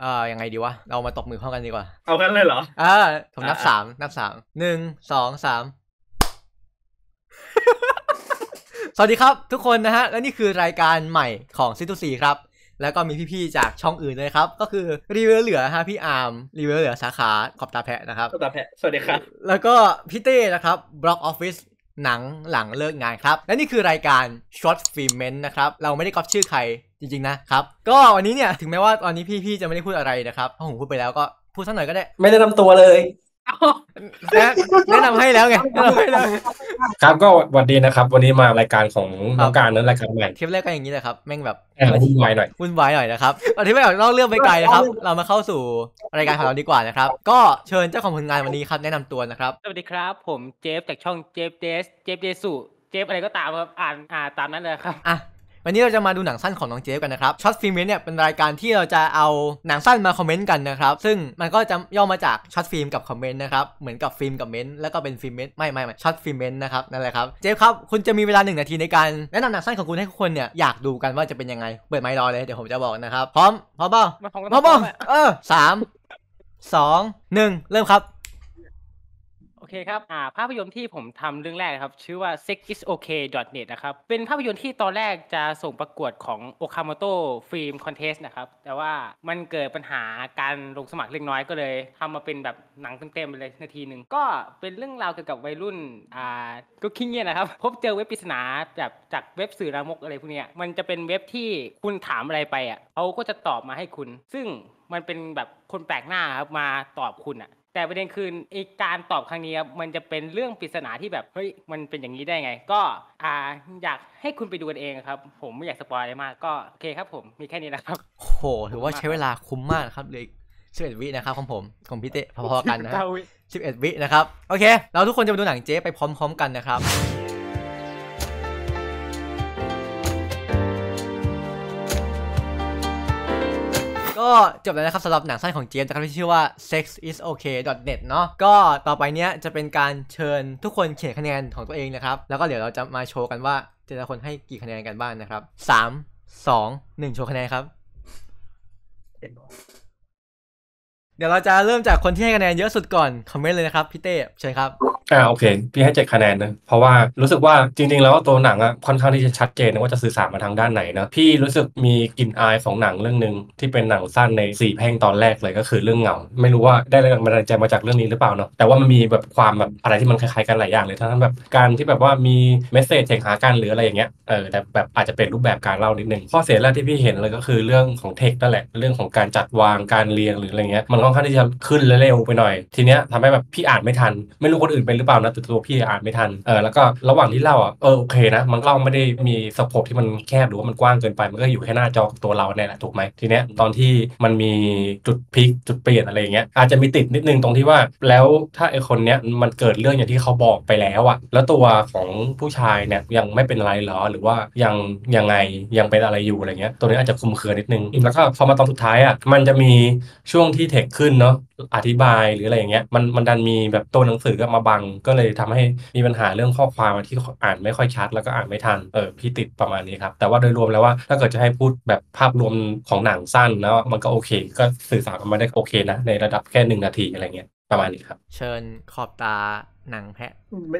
เอ่อ ยังไงดีวะ เรามาตบมือพร้อมกันดีกว่า เอากันเลยเหรออ่าผมนับสาม นับสาม หนึ่ง สองสาม สวัสดีครับ ทุกคนนะฮะ และนี่คือรายการใหม่ของซีทูซีครับ แล้วก็มีพี่ ๆ จากช่องอื่นด้วยครับ ก็คือรีวิวเหลือฮะพี่อาร์ม รีวิวเหลือสาขาขอบตาแพะนะครับตาแพะสวัสดีครับ แล้วก็พี่เต้นะครับบล็อกออฟฟิศหนังหลังเลิกงานครับ และนี่คือรายการช็อตฟิล์มเมนต์นะครับ เราไม่ได้ก๊อปชื่อใครจริงๆนะครับ ก็วันนี้เนี่ยถึงแม้ว่าตอนนี้พี่ๆจะไม่ได้พูดอะไรนะครับเพราะผมพูดไปแล้วก็พูดสักหน่อยก็ได้ไม่ได้ทำตัวเลยแนะนาให้แล้วไงนำให้แล้วครับก็สวัสดีนะครับ วันนี้มารายการของน้องการนั้นรายการใหม่เทปแรกก็อย่างนี้ละครับ แม่งแบบวุ่นวายหน่อยวุ่นวายหน่อยนะครับตอนที่ไม่ออกนอกเรื่องไปไกลนะครับ เรามาเข้าสู่รายการของเราดีกว่านะครับ ก็เชิญเจ้าของผลงานวันนี้ครับ แนะนำตัวนะครับสวัสดีครับ ผมเจฟจากช่องเจฟเดสเจฟเดสุเจฟอะไรก็ตามครับอ่านอ่านตามนั้นเลยครับอ่ะวันนี้เราจะมาดูหนังสั้นของน้องเจฟกันนะครับช็อตฟิล์มเนี่ยเป็นรายการที่เราจะเอาหนังสั้นมาคอมเมนต์กันนะครับ ซึ่งมันก็จะย่อมาจากช็อตฟิล์มกับคอมเมนต์นะครับเหมือนกับฟิล์มกับเมนต์แล้วก็เป็นฟิล์มเมนต์ไม่ไม่ไม่ช็อตฟิล์มเมนต์นะครับนั่นแหละครับ เจฟครับ คุณจะมีเวลาหนึ่งนาทีในการแนะนำหนังสั้นของคุณให้ทุกคนเนี่ยอยากดูกันว่าจะเป็นยังไง เปิดไมค์รอเลยเดี๋ยวผมจะบอกนะครับ พร้อมพร้อมเปล่าพร้อมเปล่าเออสามสองหนึ่งเริ่มครับโอเคครับอ่าภาพยนตร์ที่ผมทำเรื่องแรกครับ ชื่อว่า sex is okay net นะครับ เป็นภาพยนตร์ที่ตอนแรกจะส่งประกวดของ Okamoto Film Contest นะครับ แต่ว่ามันเกิดปัญหาการลงสมัครเล็กน้อยก็เลยทำมาเป็นแบบหนังเต็มๆไปเลยนาทีหนึ่ง ก็เป็นเรื่องราวเกี่ยวกับวัยรุ่นอ่าก็คิงเงี้ยนะครับ พบเจอเว็บปริศนาแบบจากเว็บสื่อรามกอะไรพวกเนี้ยมันจะเป็นเว็บที่คุณถามอะไรไปอ่ะเขาก็จะตอบมาให้คุณ ซึ่งมันเป็นแบบคนแปลกหน้าครับมาตอบคุณอ่ะแต่ประเด็นคือไอการตอบครั้งนี้ครับมันจะเป็นเรื่องปริศนาที่แบบ เฮ้ยมันเป็นอย่างนี้ได้ไง ก็อ่าอยากให้คุณไปดูกันเองครับ ผมไม่อยากสปอยอะไรมากก็โอเคครับผมมีแค่นี้นะครับโหถือว่าใช้เวลาคุ้มมากครับเลยสิบเอ็ดวินะครับของผมของพี่เต้พอๆกันนะครับสิบเอ็ดวินะครับโอเค เราทุกคนจะไปดูหนังเจ๊ไปพร้อมๆ กันนะครับก็จบแล้วนะครับสำหรับหนังสั้นของเจมส์นะครับที่ชื่อว่า sex is okay net เนาะก็ต่อไปเนี้ยจะเป็นการเชิญทุกคนเขียนคะแนนของตัวเองนะครับ แล้วก็เดี๋ยวเราจะมาโชว์กันว่าแต่ละคนให้กี่คะแนนกันบ้างนะครับสามสองหนึ่งโชว์คะแนนครับเดี๋ยวเราจะเริ่มจากคนที่ให้คะแนนเยอะสุดก่อนคอมเมนต์เลยนะครับ พี่เต้เชิญครับอ่าโอเค พี่ให้เจ็ดคะแนนนะ เพราะว่ารู้สึกว่าจริงๆ แล้วตัวหนังอะค่อนข้างที่จะชัดเจนว่าจะสื่อสารมาทางด้านไหนนะพี่รู้สึกมีกลิ่นอายของหนังเรื่องหนึ่งที่เป็นหนังสั้นในสี่แพ่งตอนแรกเลยก็คือเรื่องเงาไม่รู้ว่าได้แรงบันดาลใจมาจากเรื่องนี้หรือเปล่าเนาะแต่ว่ามันมีแบบความแบบอะไรที่มันคล้ายๆกันหลายอย่างเลยทั้งแบบการที่แบบว่ามีเมสเซจแข่งหากันหรืออะไรอย่างเงี้ยเออแต่แบบอาจจะเป็นรูปแบบการเล่านิดนึงข้อเสียแรกที่พี่เห็นเลยก็คือเรื่องของเทคนั่นแหละเรื่องของการจัดวางการเรียงหรืออะไรเงี้ยมันค่อนข้างที่จะขึ้นและเร็วไปหน่อย ทีเนี้ยทำให้แบบพี่อ่านไม่ทันไม่รู้คนอื่นเป็นหรือเปล่านะแต่ตัวพี่อ่านไม่ทันเออแล้วก็ระหว่างที่เล่าอ่ะเออโอเคนะมันเล่าไม่ได้มีสโคปที่มันแคบหรือว่ามันกว้างเกินไป มันก็อยู่แค่หน้าจอตัวเราเนี่ยแหละถูกไหมทีเนี้ยตอนที่มันมีจุดพลิกจุดเปลี่ยนอะไรอย่างเงี้ยอาจจะมีติดนิดนึงตรงที่ว่า แล้วถ้าไอคนเนี้ยมันเกิดเรื่องอย่างที่เขาบอกไปแล้วอ่ะแล้วตัวของผู้ชายเนี่ยยังไม่เป็นไรหรอหรือว่ายังยังไงยังเป็นอะไรอยู่อะไรเงี้ยตัวนี้อาจจะคุมเครือนิดนึงแล้วก็พอมาตอนสุดท้ายอะมันจะมีช่วงที่เทคขึ้นเนาะอธิบายหรืออะไรอย่างเงี้ยมันมันดันมีแบบตัวหนังสือมาบัง ก็เลยทำให้มีปัญหาเรื่องข้อความที่อ่านไม่ค่อยชัดแล้วก็อ่านไม่ทันเออพี่ติดประมาณนี้ครับแต่ว่าโดยรวมแล้วว่าถ้าเกิดจะให้พูดแบบภาพรวมของหนังสั้นแล้วมันก็โอเค ก็สื่อสารกันมาได้โอเค นะในระดับแค่หนึ่งนาทีอะไรเงี้ยประมาณนี้ครับเชิญขอบตาหนังแพะ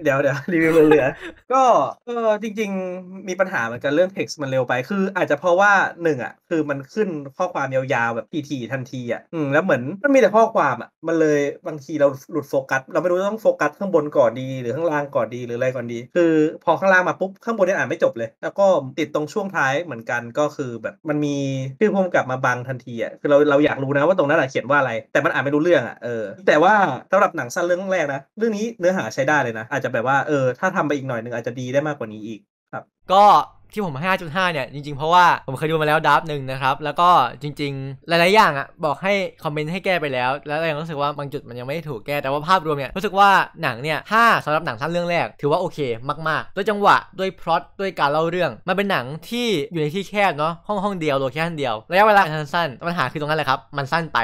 เดี๋ยวเดี๋ยวรีวิวเหลือ ก็เออจริงๆมีปัญหาเหมือนกันเรื่อง็กซ์มันเร็วไป คือ อาจจะเพราะว่าหนึ่งอ่ะคือมันขึ้นข้อความยาวๆ แบบทีทีทันทีอ่ะอืมแล้วเหมือนมันมีแต่ข้อความอ่ะมันเลยบางทีเราหลุดโฟกัสเราไม่รู้ต้องโฟกัสข้างบนก่อนดีหรือข้างล่างก่อนดีหรืออะไรก่อนดีคือพอข้างล่างมาปุ๊บข้างบนเนี่ยอ่านไม่จบเลย แล้วก็ติดตรงช่วงท้ายเหมือนกันก็คือแบบมันมีชื่อพุ่มกลับมาบังทันทีอ่ะคือเราเราอยากรู้นะว่าตรงนั้นอ่ะเขียนว่าอะไร แต่มันอ่านไม่รู้เรื่องอ่ะเออ แต่ว่าสำหรับหนังสั้นเรื่องแรกนะเรื่องนี้เนื้อหาใช้ได้เลยนะอาจจะแบบว่าเออถ้าทำไปอีกหน่อยหนึ่งอาจจะดีได้มากกว่านี้อีกครับก็ที่ผม 5.5 เนี่ยจริงๆ เพราะว่าผมเคยดูมาแล้วดับหนึ่งนะครับ แล้วก็จริงๆ หลายๆ อย่างอะ่ะ บอกให้คอมเมนต์ให้แก้ไปแล้ว แล้วยังรู้สึกว่าบางจุดมันยังไม่ถูกแก้แต่ว่าภาพรวมเนี่ย รู้สึกว่าหนังเนี่ยถ้าสำหรับหนังสั้นเรื่องแรก ถือว่าโอเคมากๆด้วยจังหวะด้วยพล็อตด้วยการเล่าเรื่อง มันเป็นหนังที่อยู่ในที่แคบเนาะห้องห้องเดียวโลเคชั่นเดียวระยะเวลาสั้นๆปัญหาคือตรงนั้นแหละครับมันสั้นไป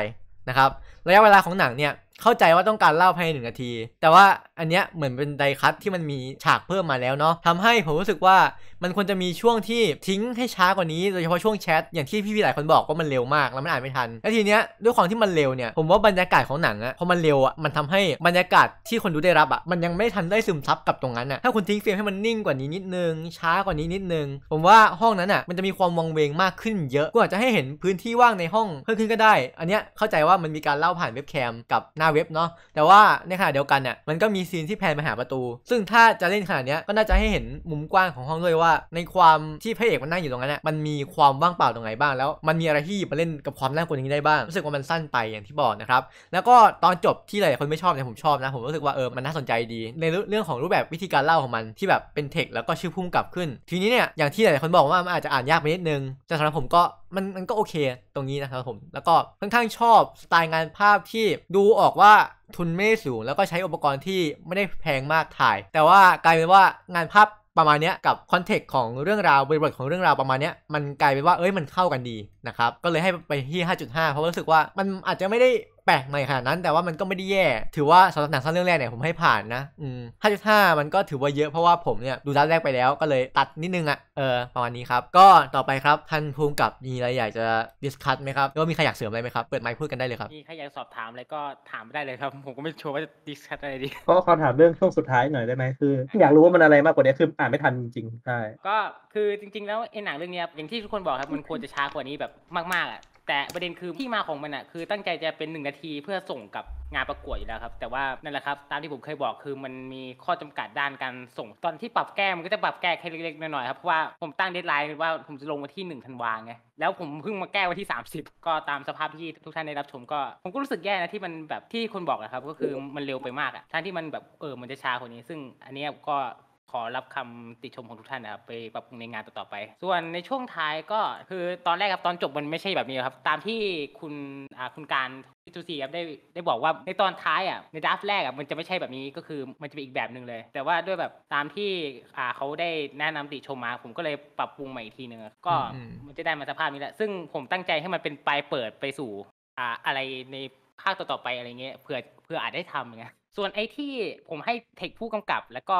นะครับระยะเวลาของหนังเนี่ยเข้าใจว่าต้องการเล่าภายในหนึ่งนาที แต่ว่าอันเนี้ยเหมือนเป็นไดคัตที่มันมีฉากเพิ่มมาแล้วเนาะทำให้ผมรู้สึกว่ามันควรจะมีช่วงที่ทิ้งให้ช้ากว่านี้โดยเฉพาะช่วงแชทอย่างที่พี่ๆหลายคนบอกว่ามันเร็วมากแล้วมันอ่านไม่ทันแล้วทีเนี้ยด้วยความที่มันเร็วเนี่ยผมว่าบรรยากาศของหนังอะพอมันเร็วอะมันทำให้บรรยากาศที่คนดูได้รับอะมันยังไม่ทันได้ซึมซับกับตรงนั้นอะถ้าคุณทิ้งเฟรมให้มันนิ่งกว่านี้นิดนึง ช้ากว่านี้นิดนึง ผมว่าห้องนั้นอะมันจะมีความวังเวงมากขึ้นเยอะก็อาจจะให้เห็นพื้นที่ว่างในห้องเพิ่มขึ้นก็ได้ อันเนี้ยเข้าใจว่ามันมีการเล่าผ่านเว็บแคมกับหน้าเว็บเนาะแต่ว่าในขณะเดียวกันอะมันก็มีซีนที่แพนมาหาประตู ซึ่งถ้าจะเล่นขนาดเนี้ยก็น่าจะให้เห็นมุมกว้างของห้องด้วยว่าในความที่พระเอกมันนั่งอยู่ตรงนั้นเนี่ยมันมีความว่างเปล่าตรงไหนบ้างแล้วมันมีอะไรที่มาเล่นกับความน่ากลัวนี้ได้บ้างรู้สึกว่ามันสั้นไปอย่างที่บอกนะครับแล้วก็ตอนจบที่หลายคนไม่ชอบแต่ผมชอบนะผมรู้สึกว่าเออมันน่าสนใจดี ในเรื่องของรูปแบบวิธีการเล่าของมันที่แบบเป็นเทคแล้วก็ชื่อพุ่มกลับขึ้น ทีนี้เนี่ยอย่างที่หลายคนบอกว่ามันอาจจะอ่านยากไปนิดนึงแต่สำหรับผมก็มันมันก็โอเคตรงนี้นะครับผมแล้วก็ค่อนข้างชอบสไตล์งานภาพที่ดูออกว่าทุนไม่สูงแล้วก็ใช้อุปกรณ์ที่ไม่ได้แพงมากถ่าย แต่ว่ากลายเป็นว่างานภาพประมาณนี้กับคอนเทกต์ของเรื่องราวบริบทของเรื่องราวประมาณนี้มันกลายเป็นว่าเอ้ยมันเข้ากันดีนะครับ ก็เลยให้ไปที่ 5.5 เพราะรู้สึกว่ามันอาจจะไม่ได้แปลกใหม่ขนาดนั้นแต่ว่ามันก็ไม่ได้แย่ ถือว่าสำหรับหนังสั้นเรื่องแรกเนี่ยผมให้ผ่านนะอืมห้าจุดห้ามันก็ถือว่าเยอะเพราะว่าผมเนี่ยดูด้านแรกไปแล้ว ก็เลยตัดนิดนึงอะ่ะเออประมาณนี้ครับก็ต่อไปครับท่านภูมิกับมีอะไรอยากจะดิสคัตไหมครับหรือว่ามีใครอยากเสริมอะไรไหมครับเปิดไมค์พูดกันได้เลยครับ มีใครอยากสอบถามอะไรก็ถามได้เลยครับผมก็ไม่ชัวร์ว่าจะดิสคัตอะไรดีก็ขอถามเรื่องช่วงสุดท้ายหน่อยได้ไหมคืออยากรู้ว่ามันอะไรมากกว่านี้คืออ่านไม่ทันจริงใช่ก็คือจริง ๆแล้วไอ้หนังเรื่องนี้อย่างที่ทุกคนบอกครับมันควรจะช้ากว่านี้แบบมากๆอ่ะแต่ประเด็นคือที่มาของมันอ่ะคือ ตั้งใจจะเป็นหนึ่งนาทีเพื่อส่งกับงานประกวดอยู่แล้วครับ แต่ว่านั่นแหละครับ ตามที่ผมเคยบอกคือมันมีข้อจำกัดด้านการส่ง ตอนที่ปรับแก้มันก็จะปรับแก้แค่เล็กๆน้อยๆครับเพราะว่าผมตั้งเดทไลน์ว่าผมจะลงวันที่1ธันวาไงแล้วผมเพิ่งมาแก้วันที่ 30 ก็ตามสภาพที่ทุกท่านได้รับชมก็ผมก็รู้สึกแย่นะที่มันแบบที่คนบอกนะครับก็คือมันเร็วไปมากอะท่านที่มันแบบเออมันจะช้าคนนี้ซึ่ง อันนี้ก็ขอรับคำติชมของทุกท่านนะครับไปปรับปรุงในงานต่อๆไป ส่วนในช่วงท้ายก็คือตอนแรกครับตอนจบมันไม่ใช่แบบนี้ครับ ตามที่คุณอาคุณการทูซีครับได้ได้บอกว่าในตอนท้ายอ่ะในดัฟแรกอ่ะมันจะไม่ใช่แบบนี้ก็คือมันจะเป็นอีกแบบหนึ่งเลย แต่ว่าด้วยแบบตามที่อ่าเขาได้แนะนำติชมมา ผมก็เลยปรับปรุงใหม่อีกทีหนึ่งก็มันจะได้มาสภาพนี้แหละซึ่งผมตั้งใจให้มันเป็นปลายเปิดไปสู่อ่าอะไรในภาคต่อๆไปอะไรเงี้ยเผื่อเผื่ออาจได้ทำเงี้ยส่วนไอ้ที่ผมให้เทคผู้กำกับ แล้วก็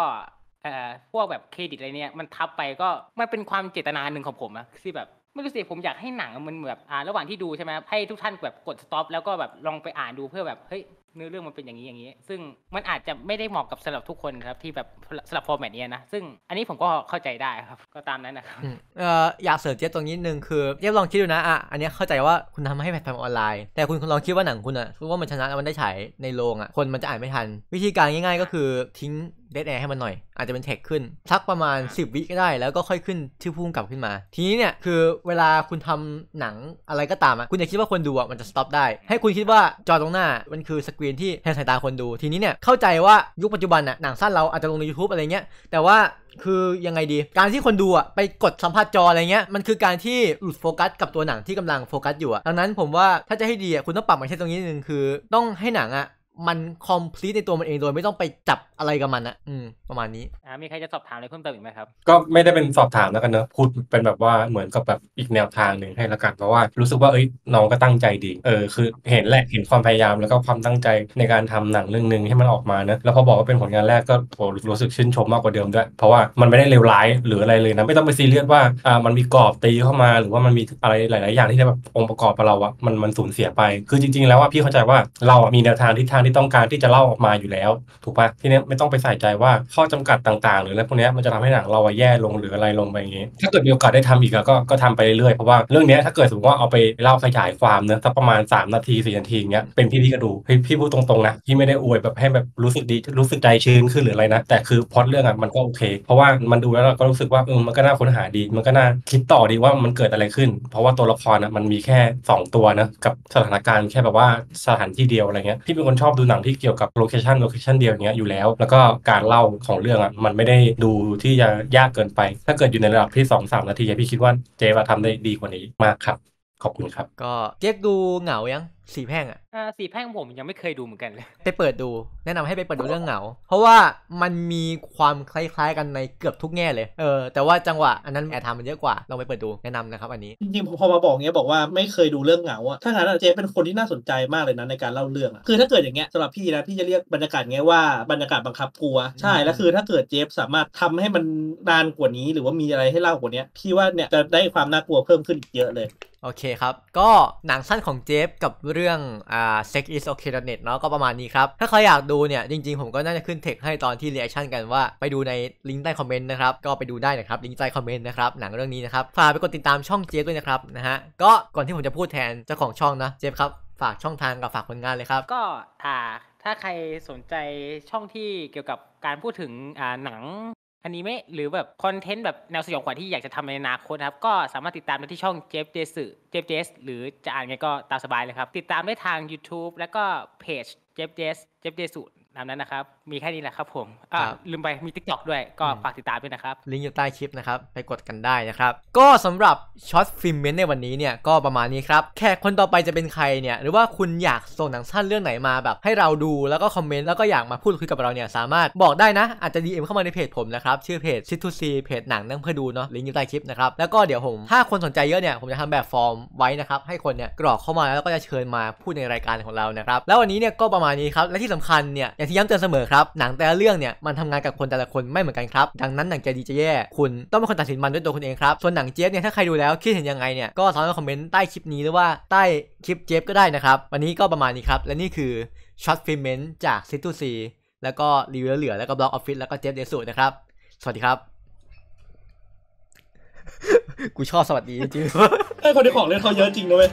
อพวกแบบเครดิตอะไรเนี่ยมันทับไปก็มันเป็นความเจตนาหนึ่งของผมอะที่แบบไม่รู้สิผมอยากให้หนังมันแบบอ่า ระหว่างที่ดูใช่ไหมให้ทุกท่านแบบกดสต็อปแล้วก็แบบลองไปอ่านดูเพื่อแบบเฮ้ยเนื้อเรื่องมันเป็นอย่างนี้อย่างนี้ ซึ่งมันอาจจะไม่ได้เหมาะกับสำหรับทุกคนครับ ที่แบบสำหรับฟอร์แมตนี้นะ ซึ่งอันนี้ผมก็เข้าใจได้ครับก็ตามนั้นนะครับเอออยากเสริมเจ๊ตรงนี้นึงคือเจ๊ลองคิดดูนะอ่ะอันนี้เข้าใจว่าคุณทำให้แพลตฟอร์มออนไลน์ แต่คุณลองคิดว่าหนังคุณอ่ะคู้ว่ามันชนะแล้วมันได้ฉายในโรงอ่ะคนมันจะอ่านไม่ทัน วิธีการง่ายๆ ก็คือทิ้งเดดแอร์ให้มันหน่อยอาจจะเป็นแท็กขึ้นสักประมาณ 10 วิก็ได้แล้วก็ค่อยขึ้นชื่อพุ่งกลับขึ้นมา ทีนี้เนี่ย คือเวลาคุณทำหนังอะไรก็ตามอ่ะคุณอย่าคิดว่าคนดูอ่ะมันจะสต็อปได้ ให้คุณคิดว่าจอตรงหน้า มันคือสกรีนที่แทนสายตาคนดูทีนี้เนี่ย เข้าใจว่ายุคปัจจุบันอ่ะหนังสั้นเราอาจจะลงใน YouTube อะไรเงี้ย แต่ว่าคือยังไงดี การที่คนดูอ่ะไปกดสัมผัสจออะไรเงี้ยมันคือการที่หลุดโฟกัสกับตัวหนังที่กำลังโฟกัสอยู่อ่ะดังนั้นผมว่าถ้าจะให้ดีอ่ะคุณต้องปรับมาใช้ตรงนี้นึงคือ ต้องให้หนังอ่ะมันคอมพลีทในตัวมันเองโดยไม่ต้องไปจับอะไรกับมันนะอืมประมาณนี้อ่ามีใครจะสอบถามอะไรเพิ่มเติมอีกไหมครับ ก็ไม่ได้เป็นสอบถามแล้วกันเนอะพูดเป็นแบบว่าเหมือนกับแบบอีกแนวทางหนึ่งให้ละกันเพราะว่ารู้สึกว่าเอ้ยน้องก็ตั้งใจดี เออคือเห็นแหละเห็นความพยายามแล้วก็ความตั้งใจในการทำหนังเรื่องนึงให้มันออกมานะแล้วพอบอกว่าเป็นผลงานแรกก็โหรู้สึกชื่นชมมากกว่าเดิมด้วยเพราะว่ามันไม่ได้เลวร้ายหรืออะไรเลยนะไม่ต้องไปซีเรียสว่าอ่ามันมีกรอบตีเข้ามาหรือว่ามันมีอะไรหลาย ๆ อย่างที่ได้แบบองค์ประกอบเราอะมันมันสูญเสียไป คือจริง ๆ แล้ว่าพี่เข้าใจว่าเราอะมีแนวทางที่ทาที่ต้องการที่จะเล่าออกมาอยู่แล้ว ถูกปะทีนี้ไม่ต้องไปใส่ใจว่าข้อจำกัดต่างๆ หรืออะไรพวกนี้มันจะทำให้หนังเราแย่ลงหรืออะไรลงไปอย่างนี้ถ้าเกิดมีโอกาสได้ทำอีกก็ก็ทำไปเรื่อยๆเพราะว่าเรื่องนี้ถ้าเกิดสมมติว่าเอาไปเล่าขยายความเนะสักประมาณ 3 นาที4นาทีเงี้ยเป็นพี่ที่ก็ดูพี่พี่พูดตรงๆนะพี่ไม่ได้อวยแบบให้แบบรู้สึกดีรู้สึกใจชื้นขึ้นหรืออะไรนะ แต่คือพอดเรื่องอ่ะมันก็โอเค เพราะว่ามันดูแล้วเราก็รู้สึกว่าเออมันก็น่าค้นหาดีมันก็น่าคิดต่อดีว่ามันเกิดอะไรขึ้น เพราะว่าตัวละครนะมันมีแค่ 2 ตัวนะกับสถานการณ์แค่แบบว่าสถานที่เดียวอะไรเงี้ยพี่เป็นคนชอบอบดูหนังที่เกี่ยวกับโลเคชันโลเคชันเดียวเนี้ยอยู่แล้ว แล้วก็การเล่าของเรื่องอ่ะมันไม่ได้ดูที่จะยากเกินไป ถ้าเกิดอยู่ในระดับที่2อสนาทีพี่คิดว่าเจ๊ว่าทำได้ดีกว่านี้มากครับ ขอบคุณครับ ก็เจ๊กดูเหงายังสี่แพ่งอ่ะสี่แพ่งผมยังไม่เคยดูเหมือนกันเลยไปเปิดดู แนะนำให้ไปเปิดดูเรื่องเหงา เพราะว่ามันมีความคล้ายๆ กันในเกือบทุกแง่เลยเออแต่ว่าจังหวะอันนั้นแอบทำมันเยอะกว่าลองไปเปิดดูแนะนำนะครับอันนี้จริงๆพอมาบอกเงี้ยบอกว่าไม่เคยดูเรื่องเหงาอ่ะถ้างั้นเจเป็นคนที่น่าสนใจมากเลยนะในการเล่าเรื่องอ่ะคือถ้าเกิดอย่างเงี้ยสำหรับพี่นะพี่จะเรียกบรรยากาศเงี้ยว่าบรรยากาศบังคับกลัวใช่แล้วคือถ้าเกิดเจฟสามารถทำให้มันนานกว่านี้ หรือว่ามีอะไรให้เล่ากว่านี้พี่ว่าเนี่ยจะได้ความน่ากลัวเพิ่มขึ้นอีกเยอะเลยโอเคครับ ก็หนังสั้นของเจฟกับเเรื่องอ่า sex is okay net เนาะก็ประมาณนี้ครับ ถ้าใครอยากดูเนี่ยจริงๆผมก็น่าจะขึ้นเทคให้ตอนที่เรียกคชั่นกันว่า ไปดูในลิงก์ใต้คอมเมนต์นะครับ ก็ไปดูได้นะครับลิงก์ใต้คอมเมนต์นะครับ หนังเรื่องนี้นะครับ ฝากไปกดติดตามช่องเจฟด้วยนะครับนะฮะก็ก่อนที่ผมจะพูดแทนเจ้าของช่องนะเจฟครับฝากช่องทางกับฝากผลงานเลยครับ ก็ถ้าถ้าใครสนใจช่องที่เกี่ยวกับการพูดถึงหนังอนิเมะหรือแบบคอนเทนต์แบบแนวสยองขวัญที่อยากจะทำในอนาคตนะครับก็สามารถติดตามได้ที่ช่องเจฟเจสเจฟเจสหรือจะอ่านไงก็ตามสบายเลยครับติดตามได้ทาง YouTube แล้วก็เพจเจฟเจสเจฟเจสุตามนั้นนะครับ มีแค่นี้แหละครับผมอ่าลืมไปมีต๊กต็อกด้วยก็ฝากติดตามด้วยนะครับลิงก์อยู่ใต้คลิปนะครับไปกดกันได้นะครับ ก็สำหรับช็อตฟิล์มเมนในวันนี้เนี่ยก็ประมาณนี้ครับแขกคนต่อไปจะเป็นใครเนี่ยหรือว่าคุณอยากส่งหนังสั้นเรื่องไหนมาแบบให้เราดูแล้วก็คอมเมนต์แล้วก็อยากมาพูดคุยกับเราเนี่ยสามารถบอกได้นะ อาจจะ DM เข้ามาในเพจผมนะครับ ชื่อเพจซิทูซีเพจหนังนั่งเพื่อดูเนาะลิงก์อยู่ใต้คลิปนะครับแล้วก็เดี๋ยวผมถ้า คนสนใจเยอะเนี่ยผมจะทำแบบฟอร์มไว้นะครับให้คนเนี่ยกรอกเข้ามาแล้วก็จะเชิญมาพูดในรายการของเรานะครับแล้ววันนี้เนี่ยก็ประมาณนี้ครับและที่สำคัญเนี่ยอย่างที่ย้ำเตือนเสมอครับ หนังแต่ละเรื่องเนี่ยมันทำงานกับคนแต่ละคนไม่เหมือนกันครับ ดังนั้น หนังจจดีจะแย่ คุณต้องเป็นคนตัดสินมันด้วยตัวคุณเองครับ ส่วนหนังเจฟ๊เนี่ย ถ้าใครดูแล้วคิดเห็นยังไงเนี่ยก็สามารถคอมเมนต์ใต้คลิปนี้หรือว่าใต้คลิปเจฟ๊ก็ได้นะครับ วันนี้ก็ประมาณนี้ครับ และนี่คือช็อตฟิเมนจากซิตูซีแล้วก็รีวิวเหลือแล้วก็บล็อกออฟฟิศแล้วก็เจฟ๊เดสูนะครับสวัสดีครับ กูชอบสวัสดีจริงๆไอ้คนที่ของเล่นเขาเยอะจริงนะเว้ย